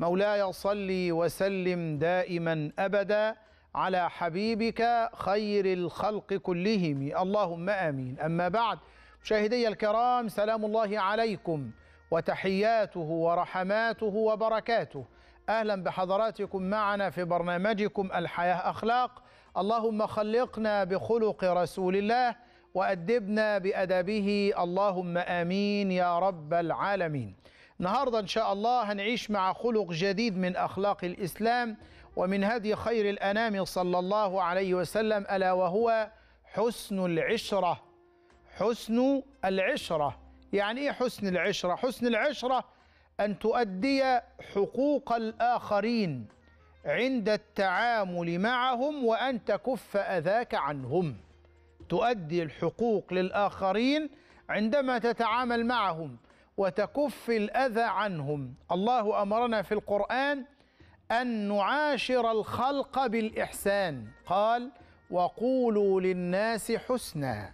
مولاي صل وسلم دائما ابدا على حبيبك خير الخلق كلهم اللهم امين اما بعد مشاهدي الكرام سلام الله عليكم وتحياته ورحماته وبركاته اهلا بحضراتكم معنا في برنامجكم الحياه اخلاق اللهم خلقنا بخلق رسول الله وادبنا بادبه اللهم امين يا رب العالمين النهارده ان شاء الله هنعيش مع خلق جديد من اخلاق الاسلام ومن هدي خير الانام صلى الله عليه وسلم الا وهو حسن العشره حسن العشره يعني ايه حسن العشره حسن العشره ان تؤدي حقوق الاخرين عند التعامل معهم وان تكف اذاك عنهم تؤدي الحقوق للاخرين عندما تتعامل معهم وتكف الاذى عنهم الله امرنا في القران ان نعاشر الخلق بالاحسان قال وقولوا للناس حسنا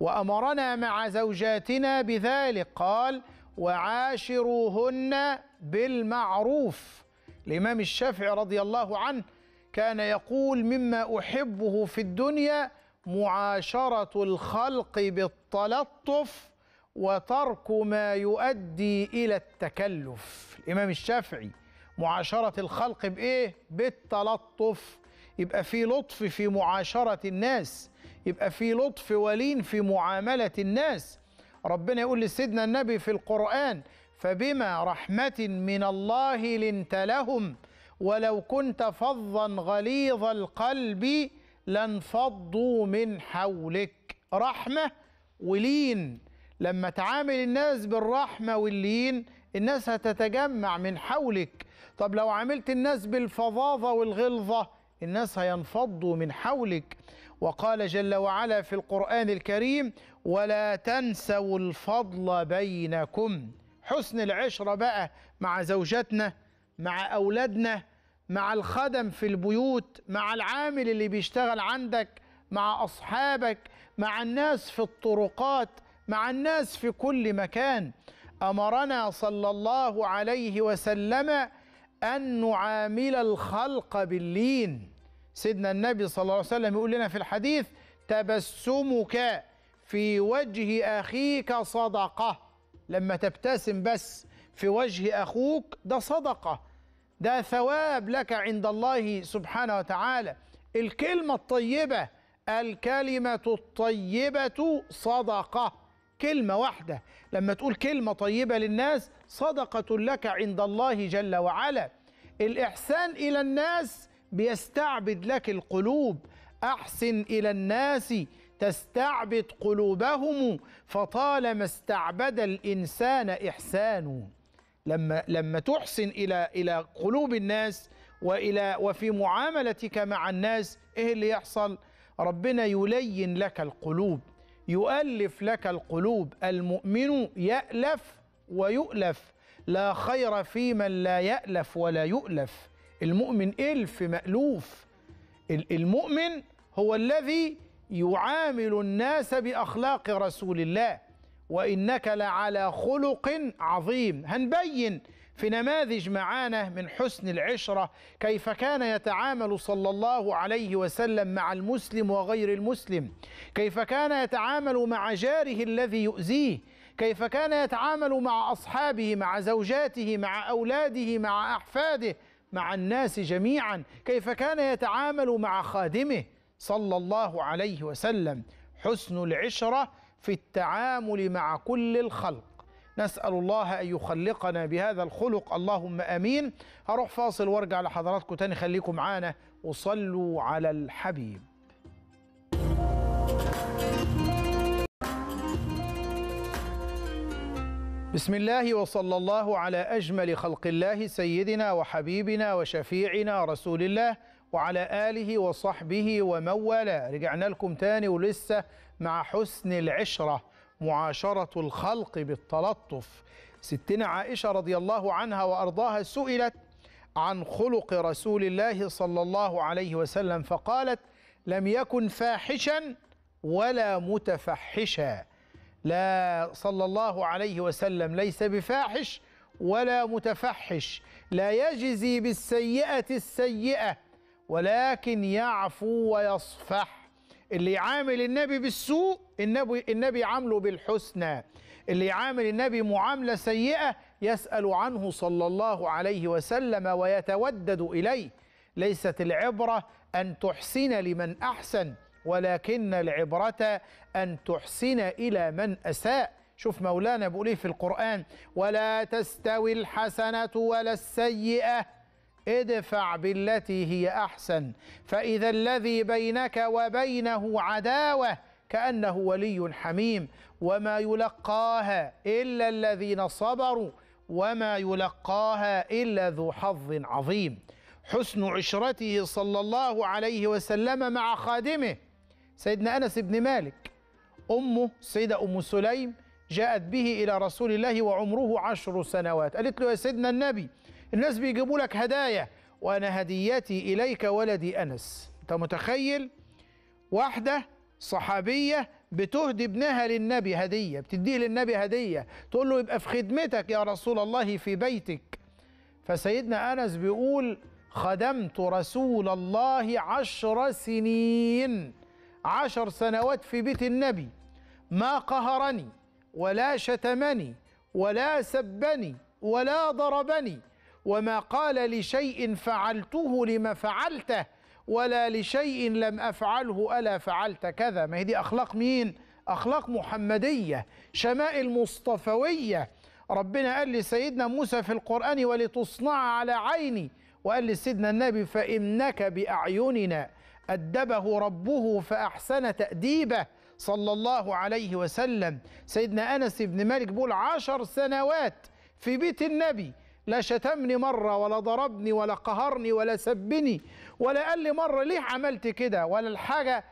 وامرنا مع زوجاتنا بذلك قال وعاشروهن بالمعروف الامام الشافعي رضي الله عنه كان يقول مما احبه في الدنيا معاشره الخلق بالتلطف وترك ما يؤدي إلى التكلف الإمام الشافعي معاشرة الخلق بإيه؟ بالتلطف يبقى في لطف في معاشرة الناس يبقى في لطف ولين في معاملة الناس ربنا يقول لسيدنا النبي في القرآن فبما رحمة من الله لنت لهم ولو كنت فظا غليظ القلب لانفضوا من حولك رحمة ولين لما تعامل الناس بالرحمة واللين الناس هتتجمع من حولك طب لو عاملت الناس بالفظاظة والغلظة الناس هينفضوا من حولك وقال جل وعلا في القرآن الكريم ولا تنسوا الفضل بينكم حسن العشرة بقى مع زوجتنا مع أولادنا مع الخدم في البيوت مع العامل اللي بيشتغل عندك مع أصحابك مع الناس في الطرقات مع الناس في كل مكان امرنا صلى الله عليه وسلم ان نعامل الخلق باللين سيدنا النبي صلى الله عليه وسلم يقول لنا في الحديث تبسمك في وجه اخيك صدقه لما تبتسم بس في وجه اخوك ده صدقه ده ثواب لك عند الله سبحانه وتعالى الكلمه الطيبه الكلمه الطيبه صدقه كلمة واحدة لما تقول كلمة طيبة للناس صدقة لك عند الله جل وعلا الإحسان إلى الناس بيستعبد لك القلوب أحسن إلى الناس تستعبد قلوبهم فطالما استعبد الإنسان إحسانه لما لما تحسن إلى إلى قلوب الناس وإلى وفي معاملتك مع الناس إيه اللي يحصل؟ ربنا يلين لك القلوب يؤلف لك القلوب المؤمن يألف ويؤلف لا خير في من لا يألف ولا يؤلف المؤمن إلف مألوف المؤمن هو الذي يعامل الناس بأخلاق رسول الله وإنك لعلى خلق عظيم هنبين في نماذج معانا من حسن العشرة كيف كان يتعامل صلى الله عليه وسلم مع المسلم وغير المسلم كيف كان يتعامل مع جاره الذي يؤذيه كيف كان يتعامل مع أصحابه مع زوجاته مع أولاده مع أحفاده مع الناس جميعا كيف كان يتعامل مع خادمه صلى الله عليه وسلم حسن العشره في التعامل مع كل الخلق نسأل الله أن يخلقنا بهذا الخلق اللهم أمين هروح فاصل وارجع لحضراتكم تاني خليكم معانا وصلوا على الحبيب بسم الله وصلى الله على أجمل خلق الله سيدنا وحبيبنا وشفيعنا رسول الله وعلى آله وصحبه ومن والاه رجعنا لكم تاني ولسه مع حسن العشرة معاشرة الخلق بالتلطف ستنا عائشة رضي الله عنها وأرضاها سئلت عن خلق رسول الله صلى الله عليه وسلم فقالت لم يكن فاحشا ولا متفحشا لا صلى الله عليه وسلم ليس بفاحش ولا متفحش لا يجزي بالسيئة السيئة ولكن يعفو ويصفح اللي يعامل النبي بالسوء النبي النبي عامله بالحسنى اللي يعامل النبي معامله سيئه يسال عنه صلى الله عليه وسلم ويتودد اليه ليست العبره ان تحسن لمن احسن ولكن العبره ان تحسن الى من اساء شوف مولانا بيقول ايه في القران ولا تستوي الحسنه ولا السيئه ادفع بالتي هي احسن فاذا الذي بينك وبينه عداوه كانه ولي حميم وما يلقاها الا الذين صبروا وما يلقاها الا ذو حظ عظيم حسن عشرته صلى الله عليه وسلم مع خادمه سيدنا انس بن مالك امه سيده ام سليم جاءت به الى رسول الله وعمره عشر سنوات قالت له يا سيدنا النبي الناس بيجيبوا لك هدايا وانا هديتي اليك ولدي انس انت متخيل واحده صحابيه بتهدي ابنها للنبي هديه بتديه للنبي هديه تقول له يبقى في خدمتك يا رسول الله في بيتك فسيدنا انس بيقول خدمت رسول الله عشر سنين عشر سنوات في بيت النبي ما قهرني ولا شتمني ولا سبني ولا ضربني وما قال لشيء فعلته لما فعلته ولا لشيء لم أفعله ألا فعلت كذا ما هي دي أخلاق مين؟ أخلاق محمدية شمائل مصطفوية ربنا قال لسيدنا موسى في القرآن ولتصنع على عيني وقال لسيدنا النبي فإنك بأعيننا أدبه ربه فأحسن تأديبه صلى الله عليه وسلم سيدنا أنس بن مالك بيقول عشر سنوات في بيت النبي لا شتمني مرة ولا ضربني ولا قهرني ولا سبني ولا قال لي مرة ليه عملت كده ولا الحاجة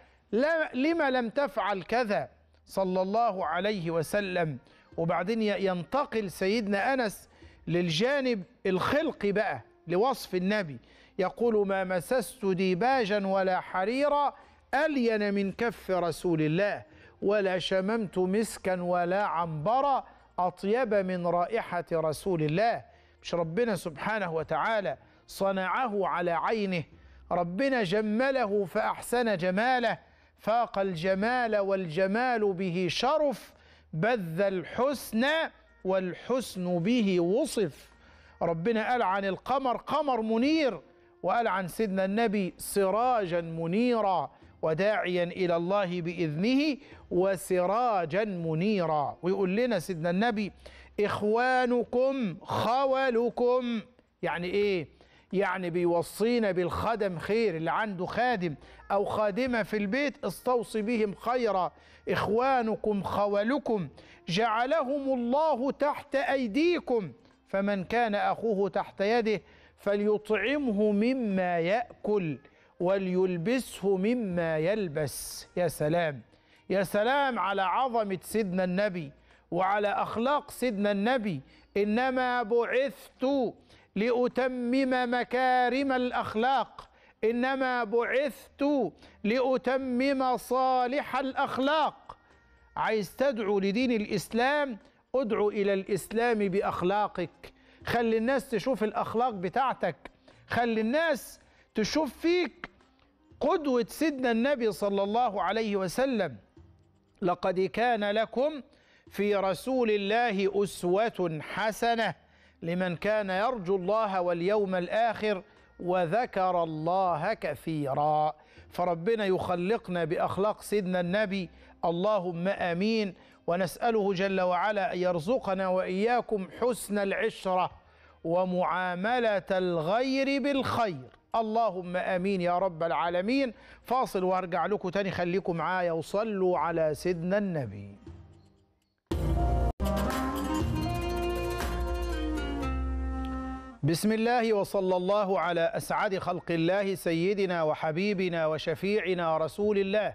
لما لم تفعل كذا صلى الله عليه وسلم وبعدين ينتقل سيدنا أنس للجانب الخلقي بقى لوصف النبي يقول ما مسست ديباجا ولا حريرا ألين من كف رسول الله ولا شممت مسكا ولا عنبرا أطيب من رائحة رسول الله مش ربنا سبحانه وتعالى صنعه على عينه ربنا جمله فأحسن جماله فاق الجمال والجمال به شرف بذ الحسن والحسن به وصف ربنا قال عن القمر قمر منير وقال عن سيدنا النبي سراجا منيرا وداعيا الى الله باذنه وسراجا منيرا ويقول لنا سيدنا النبي إخوانكم خولكم يعني إيه؟ يعني بيوصينا بالخدم خير اللي عنده خادم أو خادمة في البيت استوصي بهم خيرا إخوانكم خولكم جعلهم الله تحت أيديكم فمن كان أخوه تحت يده فليطعمه مما يأكل وليلبسه مما يلبس يا سلام يا سلام على عظمة سيدنا النبي وعلى أخلاق سيدنا النبي إنما بعثت لأتمم مكارم الأخلاق إنما بعثت لأتمم صالح الأخلاق عايز تدعو لدين الإسلام ادعو إلى الإسلام بأخلاقك خلي الناس تشوف الأخلاق بتاعتك خلي الناس تشوف فيك قدوة سيدنا النبي صلى الله عليه وسلم لقد كان لكم في رسول الله أسوة حسنة لمن كان يرجو الله واليوم الآخر وذكر الله كثيرا فربنا يخلقنا بأخلاق سيدنا النبي اللهم آمين ونسأله جل وعلا أن يرزقنا وإياكم حسن العشرة ومعاملة الغير بالخير اللهم امين يا رب العالمين فاصل وارجع لكم تاني خليكم معايا وصلوا على سيدنا النبي بسم الله وصلى الله على اسعد خلق الله سيدنا وحبيبنا وشفيعنا رسول الله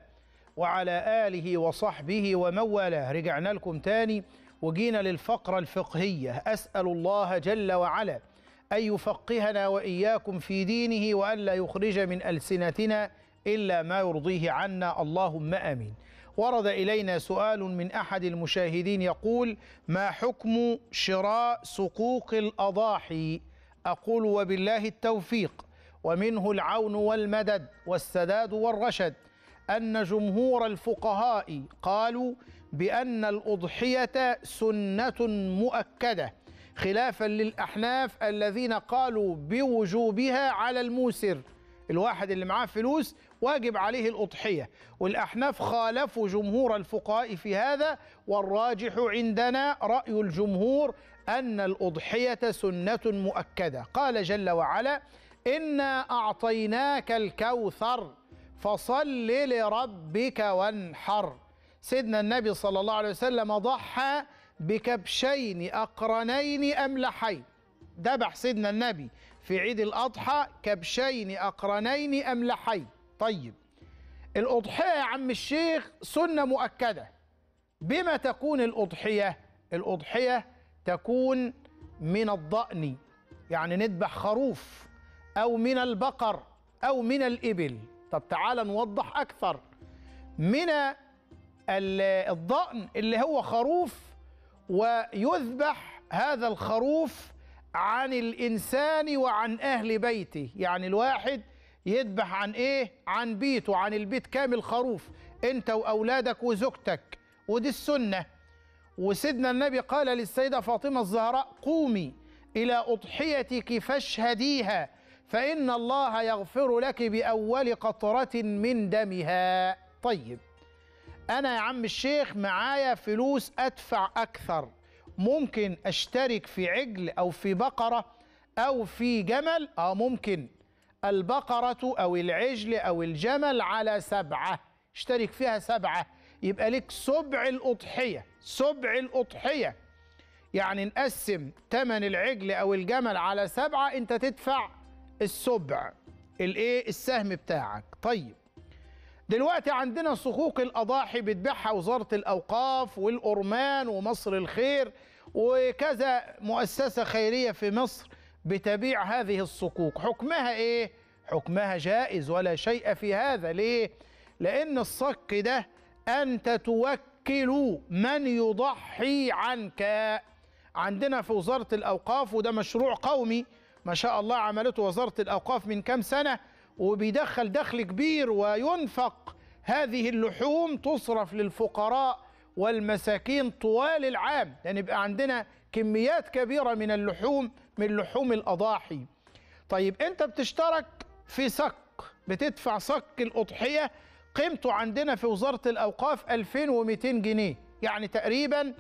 وعلى اله وصحبه ومن والاه رجعنا لكم تاني وجينا للفقره الفقهيه اسال الله جل وعلا ان يفقهنا واياكم في دينه والا يخرج من السنتنا الا ما يرضيه عنا اللهم امين ورد الينا سؤال من احد المشاهدين يقول ما حكم شراء سقوق الاضاحي أقول وبالله التوفيق ومنه العون والمدد والسداد والرشد أن جمهور الفقهاء قالوا بأن الأضحية سنة مؤكدة خلافا للأحناف الذين قالوا بوجوبها على الموسر الواحد اللي معاه فلوس واجب عليه الأضحية والأحناف خالفوا جمهور الفقهاء في هذا والراجح عندنا رأي الجمهور أن الأضحية سنة مؤكدة قال جل وعلا إنا أعطيناك الكوثر فصل لربك وانحر سيدنا النبي صلى الله عليه وسلم ضحى بكبشين أقرنين أملحين ذبح سيدنا النبي في عيد الأضحى كبشين أقرنين أملحين طيب الأضحية يا عم الشيخ سنة مؤكدة بما تكون الأضحية الأضحية تكون من الضأن يعني نذبح خروف أو من البقر أو من الإبل طب تعال نوضح أكثر من الضأن اللي هو خروف ويذبح هذا الخروف عن الإنسان وعن أهل بيته يعني الواحد يذبح عن إيه؟ عن بيته عن البيت كامل خروف أنت وأولادك وزوجتك ودي السنة وسيدنا النبي قال للسيدة فاطمة الزهراء قومي إلى أضحيتك فاشهديها فإن الله يغفر لك بأول قطرة من دمها طيب أنا يا عم الشيخ معايا فلوس أدفع أكثر ممكن اشترك في عجل او في بقره او في جمل اه ممكن البقره او العجل او الجمل على سبعه اشترك فيها سبعه يبقى لك سبع الاضحيه سبع الاضحيه يعني نقسم ثمن العجل او الجمل على سبعه انت تدفع السبع الايه السهم بتاعك طيب دلوقتي عندنا صكوك الأضاحي بتبيعها وزارة الأوقاف والأرمان ومصر الخير وكذا مؤسسة خيرية في مصر بتبيع هذه الصكوك حكمها إيه؟ حكمها جائز ولا شيء في هذا ليه؟ لأن الصك ده أنت توكل من يضحي عنك عندنا في وزارة الأوقاف وده مشروع قومي ما شاء الله عملته وزارة الأوقاف من كام سنة وبيدخل دخل كبير وينفق هذه اللحوم تصرف للفقراء والمساكين طوال العام لأن يعني يبقى عندنا كميات كبيرة من اللحوم من لحوم الأضاحي طيب أنت بتشترك في صك بتدفع صك الأضحية قيمته عندنا في وزارة الأوقاف 2200 جنيه يعني تقريبا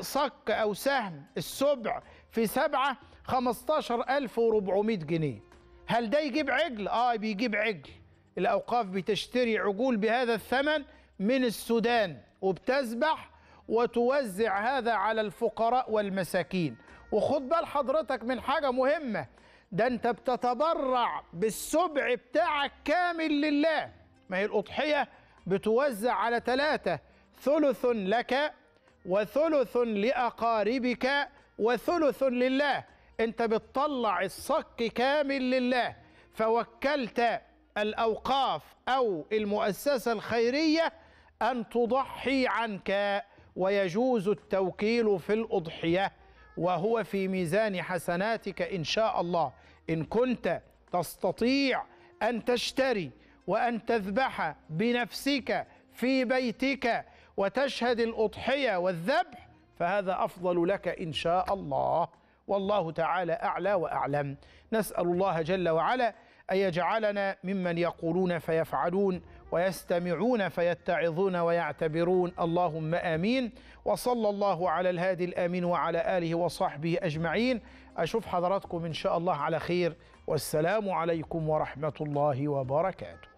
صك آه، أو سهم السبع في سبعة 15400 جنيه هل ده يجيب عجل؟ آه بيجيب عجل الأوقاف بتشتري عجول بهذا الثمن من السودان وبتسبح وتوزع هذا على الفقراء والمساكين وخد بال حضرتك من حاجة مهمة ده انت بتتبرع بالسبع بتاعك كامل لله ما هي الأضحية بتوزع على ثلاثة ثلث لك وثلث لأقاربك وثلث لله انت بتطلع الصك كامل لله فوكلت الأوقاف أو المؤسسة الخيرية أن تضحي عنك ويجوز التوكيل في الأضحية وهو في ميزان حسناتك إن شاء الله إن كنت تستطيع أن تشتري وأن تذبح بنفسك في بيتك وتشهد الأضحية والذبح فهذا أفضل لك إن شاء الله والله تعالى أعلى وأعلم نسأل الله جل وعلا أن يجعلنا ممن يقولون فيفعلون ويستمعون فيتعظون ويعتبرون اللهم امين وصلى الله على الهادي الامين وعلى اله وصحبه اجمعين اشوف حضراتكم ان شاء الله على خير والسلام عليكم ورحمه الله وبركاته